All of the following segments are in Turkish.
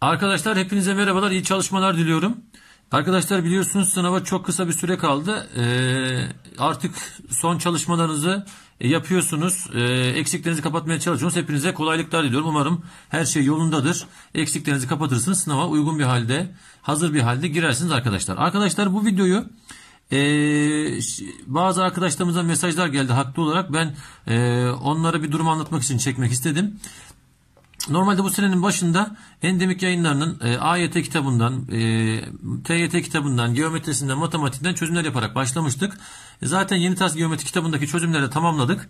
Arkadaşlar hepinize merhabalar. İyi çalışmalar diliyorum. Arkadaşlar biliyorsunuz sınava çok kısa bir süre kaldı. Ee, artık son çalışmalarınızı e, yapıyorsunuz. Ee, eksiklerinizi kapatmaya çalışıyorsunuz. Hepinize kolaylıklar diliyorum. Umarım her şey yolundadır. Eksiklerinizi kapatırsınız. Sınava uygun bir halde, hazır bir halde girersiniz arkadaşlar. Arkadaşlar bu videoyu e, bazı arkadaşlarımıza mesajlar geldi haklı olarak. Ben e, onlara bir durumu anlatmak için çekmek istedim. Normalde bu senenin başında endemik yayınlarının e, AYT kitabından, e, TYT kitabından, geometrisinden, matematikten çözümler yaparak başlamıştık. E, zaten yeni tas geometri kitabındaki çözümleri tamamladık.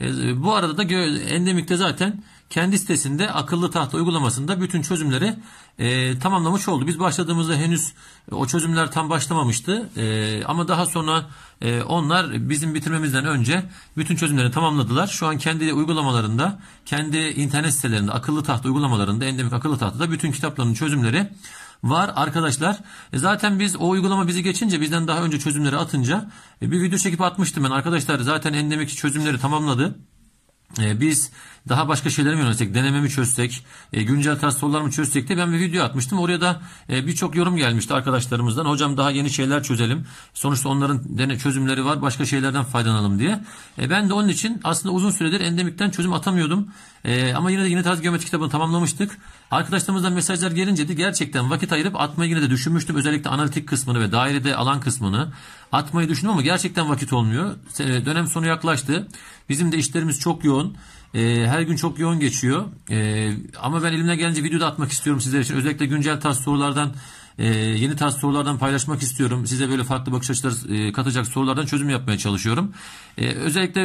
E, bu arada da endemikte zaten kendi sitesinde akıllı tahta uygulamasında bütün çözümleri e, tamamlamış oldu. Biz başladığımızda henüz e, o çözümler tam başlamamıştı. E, ama daha sonra e, onlar bizim bitirmemizden önce bütün çözümleri tamamladılar. Şu an kendi uygulamalarında, kendi internet sitelerinde, akıllı tahta uygulamalarında, endemik akıllı tahtada bütün kitapların çözümleri var arkadaşlar. E, zaten biz o uygulama bizi geçince bizden daha önce çözümleri atınca e, bir video çekip atmıştım ben arkadaşlar zaten endemik çözümleri tamamladı. Ee, biz daha başka şeylere mi yönelsek, denememi çözsek, ee, güncel ters sorularımı çözsek de ben bir video atmıştım. Oraya da e, birçok yorum gelmişti arkadaşlarımızdan. Hocam daha yeni şeyler çözelim. Sonuçta onların dene çözümleri var, başka şeylerden faydalanalım diye. E, ben de onun için aslında uzun süredir endemikten çözüm atamıyordum. E, ama yine de yeni tarz geometri kitabını tamamlamıştık. Arkadaşlarımızdan mesajlar gelince de gerçekten vakit ayırıp atmayı yine de düşünmüştüm. Özellikle analitik kısmını ve dairede alan kısmını atmayı düşündüm ama gerçekten vakit olmuyor. E, dönem sonu yaklaştı. Bizim de işlerimiz çok yoğun. E, her gün çok yoğun geçiyor. E, ama ben elimden gelince video da atmak istiyorum sizler için. Özellikle güncel tarz sorulardan e, yeni tarz sorulardan paylaşmak istiyorum. Size böyle farklı bakış açıları e, katacak sorulardan çözüm yapmaya çalışıyorum. E, özellikle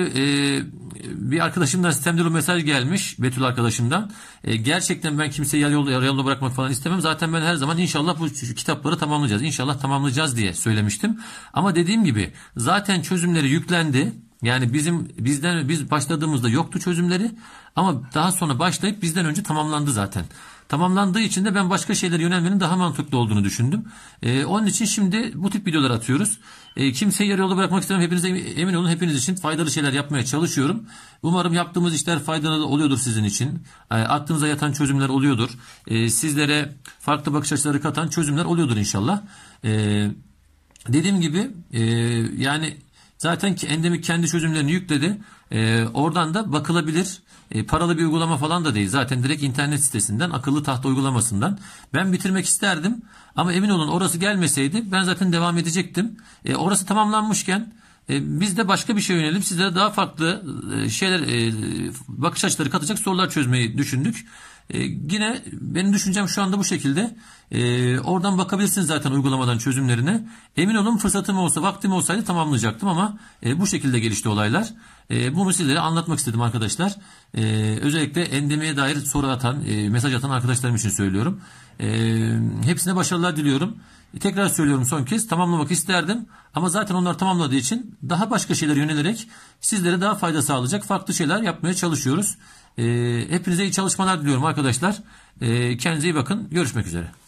e, bir arkadaşımdan sistemde bir mesaj gelmiş Betül arkadaşımdan. E, gerçekten ben kimseyi yarı yolda, yarı yolda bırakmak falan istemem. Zaten ben her zaman inşallah bu kitapları tamamlayacağız. İnşallah tamamlayacağız diye söylemiştim. Ama dediğim gibi zaten çözümleri yüklendi. Yani bizim bizden biz başladığımızda yoktu çözümleri ama daha sonra başlayıp bizden önce tamamlandı zaten. Tamamlandığı için de ben başka şeylere yönelmenin daha mantıklı olduğunu düşündüm. Ee, onun için şimdi bu tip videolar atıyoruz. Ee, kimseyi yarı yolda bırakmak istemem. Hepinize emin olun hepiniz için faydalı şeyler yapmaya çalışıyorum. Umarım yaptığımız işler faydalı oluyordur sizin için. E, aklınıza yatan çözümler oluyordur. E, sizlere farklı bakış açıları katan çözümler oluyordur inşallah. E, dediğim gibi e, yani Zaten ki endemik kendi çözümlerini yükledi. E, oradan da bakılabilir. E, paralı bir uygulama falan da değil. Zaten direkt internet sitesinden, akıllı tahta uygulamasından. Ben bitirmek isterdim ama emin olun orası gelmeseydi ben zaten devam edecektim. E, orası tamamlanmışken e, biz de başka bir şey yönelim. Size daha farklı e, şeyler, e, bakış açıları katacak sorular çözmeyi düşündük. Ee, yine benim düşüncem şu anda bu şekilde. E, oradan bakabilirsiniz zaten uygulamadan çözümlerine. Emin olun fırsatım olsa, vaktim olsaydı tamamlayacaktım ama e, bu şekilde gelişti olaylar. E, bunu sizlere anlatmak istedim arkadaşlar. E, özellikle endemiye dair soru atan, e, mesaj atan arkadaşlarım için söylüyorum. E, hepsine başarılar diliyorum. tekrar söylüyorum son kez tamamlamak isterdim ama zaten onlar tamamladığı için daha başka şeyler yönelerek sizlere daha fayda sağlayacak farklı şeyler yapmaya çalışıyoruz. E, hepinize iyi çalışmalar diliyorum arkadaşlar. E, kendinize iyi bakın. Görüşmek üzere.